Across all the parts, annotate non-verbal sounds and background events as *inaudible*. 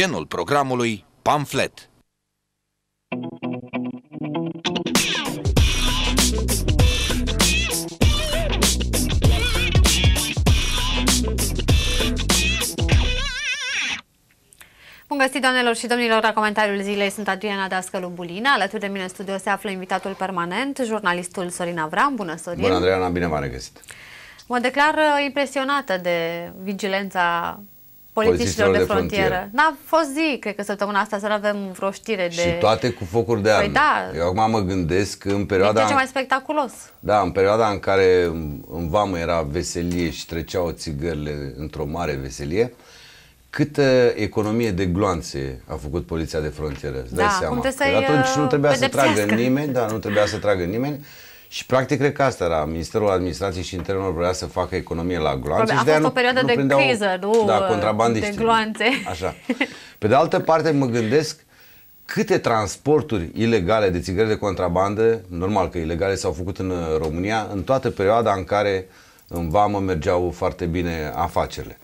genul programului Pamflet. Bun găsit, doamnelor și domnilor, la comentariul zilei sunt Adriana Dascălu Bulina. Alături de mine în studio se află invitatul permanent, jurnalistul Sorin Avram. Bună, Sorin! Bună, Adriana, bine v-am regăsit! Mă declar uh, impresionată de vigilența polițiștilor de, frontieră. frontieră. N-a fost zi, cred că săptămâna asta să avem vreo știre de... Și toate cu focuri de păi armă. Păi da. Eu acum mă gândesc în perioada... Deci ce mai spectaculos. Da, în perioada în care în vamă era veselie și treceau țigările într-o mare veselie, câtă economie de gloanțe a făcut poliția de frontieră. Îți dai da, seama. Cum că atunci nu trebuia uh, să tragă nimeni, da, nu trebuia să tragă nimeni și practic cred că asta era. Ministerul Administrației și Internelor vrea să facă economie la gloanțe. A fost o perioadă nu, de nu criză, nu? Da, contrabandiști. De gloanțe. Așa. Pe de altă parte mă gândesc câte transporturi ilegale de țigări de contrabandă, normal că ilegale s-au făcut în uh, România, în toată perioada în care în vamă mergeau foarte bine afacerile.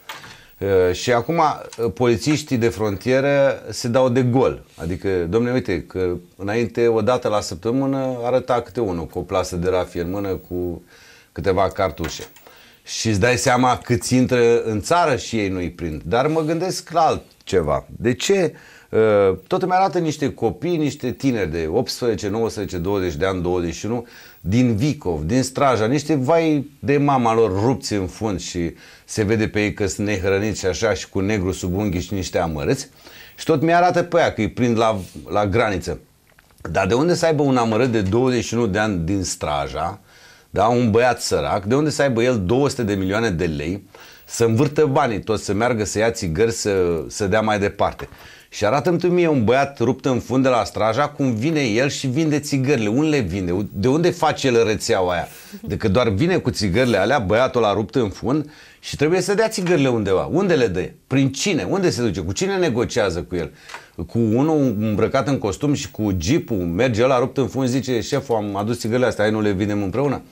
Uh, și acum uh, polițiștii de frontieră se dau de gol. Adică, domnule, uite, că înainte, o dată la săptămână, arăta câte unul cu o plasă de rafie în mână, cu câteva cartușe și îți dai seama cât intră în țară și ei nu-i prind. Dar mă gândesc la altceva. De ce uh, tot îmi arată niște copii, niște tineri de 18, 19, 20 de ani, 21, din Vicov, din Straja, niște vai de mama lor rupți în fund și se vede pe ei că sunt nehrăniți și așa și cu negru sub unghi și niște amărâți. Și tot mi arată pe aia că îi prind la, la graniță. Dar de unde să aibă un amărât de 21 de ani din Straja, da? un băiat sărac, de unde să aibă el 200 de milioane de lei, să învârtă banii toți, să meargă să ia țigări, să, să dea mai departe. Și arată-mi tu mie un băiat rupt în fund de la straja cum vine el și vinde țigările. Unde le vinde? De unde face el rețeaua aia? De că doar vine cu țigările alea, băiatul a rupt în fund și trebuie să dea țigările undeva. Unde le dă? Prin cine? Unde se duce? Cu cine negociază cu el? Cu unul îmbrăcat în costum și cu jeepul merge la rupt în fund, zice șeful, am adus țigările astea, hai nu le vindem împreună?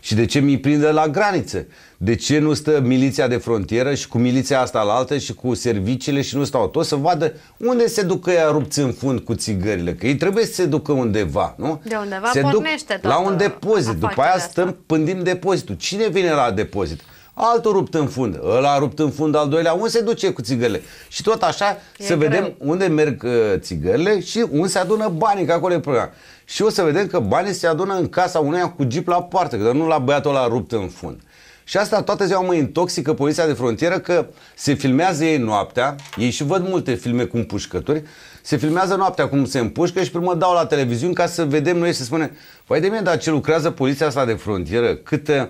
Și de ce mi-i prinde la graniță? De ce nu stă miliția de frontieră și cu miliția asta la altă și cu serviciile și nu stau toți să vadă unde se ducă ea rupți în fund cu țigările? Că ei trebuie să se ducă undeva, nu? De undeva se pornește duc La un depozit. După aia stăm, asta. pândim depozitul. Cine vine la depozit? altul rupt în fund, ăla a rupt în fund al doilea, unde se duce cu țigările? Și tot așa e să greu. vedem unde merg uh, țigările și unde se adună banii, că acolo e problema. Și o să vedem că banii se adună în casa uneia cu jeep la poartă, că nu la băiatul ăla rupt în fund. Și asta toată ziua mă intoxică poliția de frontieră că se filmează ei noaptea, ei și văd multe filme cu împușcături, se filmează noaptea cum se împușcă și primă dau la televiziune ca să vedem noi și să spunem, păi de mine, dar ce lucrează poliția asta de frontieră, câtă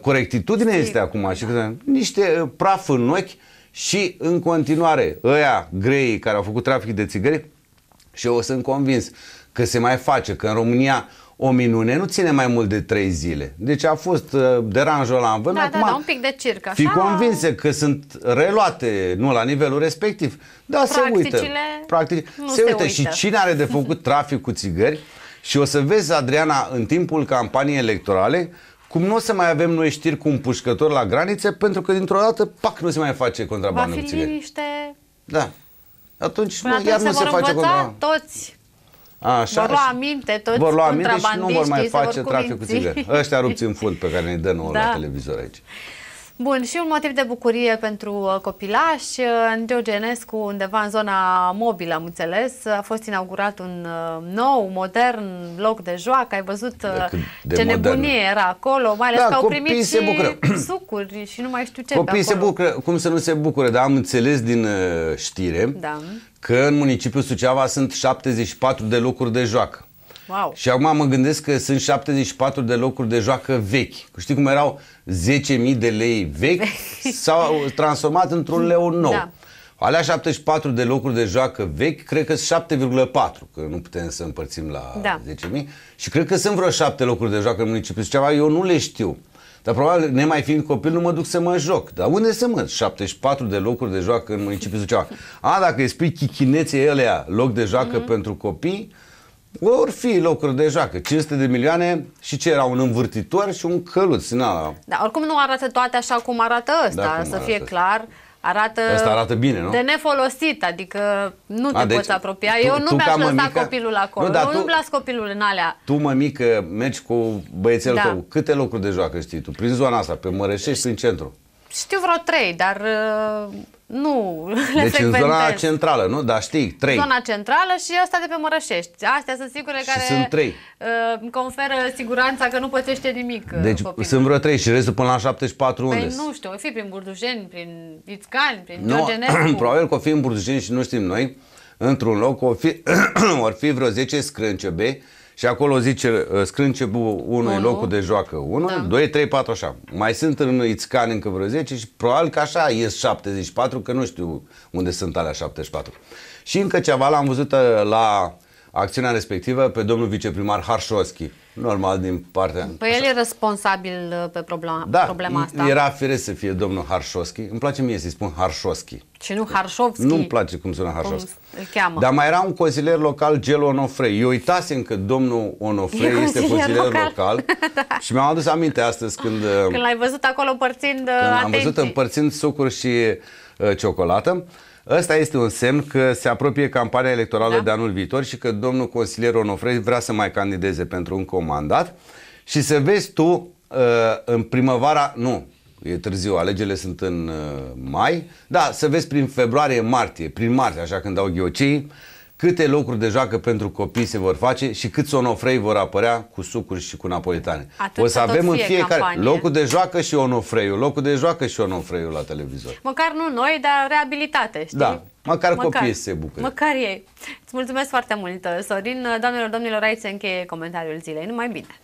corectitudine este acum și niște uh, praf în ochi și în continuare ăia grei care au făcut trafic de țigări și eu sunt convins că se mai face, că în România o minune nu ține mai mult de 3 zile. Deci a fost uh, deranjul ăla în vână. Da, da Acum, da, da, un pic de circ. Așa... Fi convinse că sunt reluate, nu la nivelul respectiv, dar se uită. Practic, se, se uită. Și cine are de făcut *laughs* trafic cu țigări? Și o să vezi, Adriana, în timpul campaniei electorale, cum nu o să mai avem noi știri cu un pușcător la granițe, pentru că dintr-o dată, pac, nu se mai face contrabandă Va fi niște... Da. Atunci, nu, atunci iar se nu se face contrabandă. toți Așa, vor lua aminte toți vor lua aminte și nu vor mai face traficul cu țigări. Ăștia rupți în fund pe care ne dă nouă da. la televizor aici. Bun, și un motiv de bucurie pentru uh, copilași. în uh, Genescu, undeva în zona mobilă, am înțeles, a fost inaugurat un uh, nou, modern loc de joacă. Ai văzut de ce modern. nebunie era acolo, mai ales da, că au primit se bucură. *coughs* sucuri și nu mai știu ce Copiii se bucură, cum să nu se bucure, dar am înțeles din știre da. că în municipiul Suceava sunt 74 de locuri de joacă. Wow. Și acum mă gândesc că sunt 74 de locuri de joacă vechi. Știi cum erau 10.000 de lei vechi? S-au transformat într-un leu nou. Da. Alea 74 de locuri de joacă vechi, cred că sunt 7,4, că nu putem să împărțim la da. 10.000. Și cred că sunt vreo 7 locuri de joacă în municipiu și ceva, eu nu le știu. Dar probabil, nemai fiind copil, nu mă duc să mă joc. Dar unde să mă? 74 de locuri de joacă în municipiul Suceava. A, dacă îi spui chichinețe elea loc de joacă mm-hmm. pentru copii, Or fi locuri de joacă, 500 de milioane și ce era un învârtitor și un căluț. Na. Da, oricum nu arată toate așa cum arată da, ăsta, da, cum să fie asta. clar. Arată, asta arată bine, nu? De nefolosit, adică nu te A, deci, poți apropia. Tu, Eu nu mi-aș lăsa mămica, copilul acolo, nu, dar nu las copilul în alea. Tu, mămică, mergi cu băiețelul da. tău, câte locuri de joacă știi tu? Prin zona asta, pe Mărășești, prin centru. Știu vreo trei, dar uh, nu *laughs* le Deci frecventez. în zona centrală, nu? Dar știi, trei. Zona centrală și asta de pe Mărășești. Astea sunt sigure și care sunt trei. Uh, conferă siguranța că nu pățește nimic uh, Deci copilul. sunt vreo trei și restul până la 74 păi unde nu știu, o fi prin Burdușeni, prin Ițcani, prin nu, *clears throat* Probabil că o fi în Burdușeni și nu știm noi într-un loc, or fi, *clears throat* or fi vreo 10 scrâncebe și acolo zice uh, scrâncebul 1 e locul de joacă 1, 2, 3, 4, așa. Mai sunt în Itzcan încă vreo 10 și probabil că așa ies 74, că nu știu unde sunt alea 74. Și încă ceva l-am văzut uh, la acțiunea respectivă pe domnul viceprimar Harșoschi, normal din partea... Păi el e responsabil uh, pe problema, da, problema asta. era firesc să fie domnul Harșoschi. Îmi place mie să-i spun Harșoschi. Și nu Harșovski. Nu-mi place cum sună Harșoschi. Cum îl cheamă. Dar mai era un consilier local, Gel Onofrei. Eu uitasem că domnul Onofrei e este consilier local, local *laughs* da. și mi-am adus aminte astăzi când... Uh, când l-ai văzut acolo împărțind uh, Când am văzut împărțind sucuri și uh, ciocolată. Uh, Ăsta este un semn că se apropie campania electorală da. de anul viitor și că domnul consilier Onofre vrea să mai candideze pentru un comandat și să vezi tu uh, în primăvara, nu, e târziu, alegerile sunt în uh, mai, da, să vezi prin februarie, martie, prin martie, așa când dau ghiocii, câte locuri de joacă pentru copii se vor face și câți onofrei vor apărea cu sucuri și cu napolitane. Atât o să avem în fiecare campanie. locul de joacă și onofreiul, locul de joacă și onofreiul la televizor. Măcar nu noi, dar reabilitate, știi? Da, Măcar, măcar copiii se bucură. Măcar ei. Îți mulțumesc foarte mult, Sorin. Doamnelor, domnilor, aici se încheie comentariul zilei. Numai bine!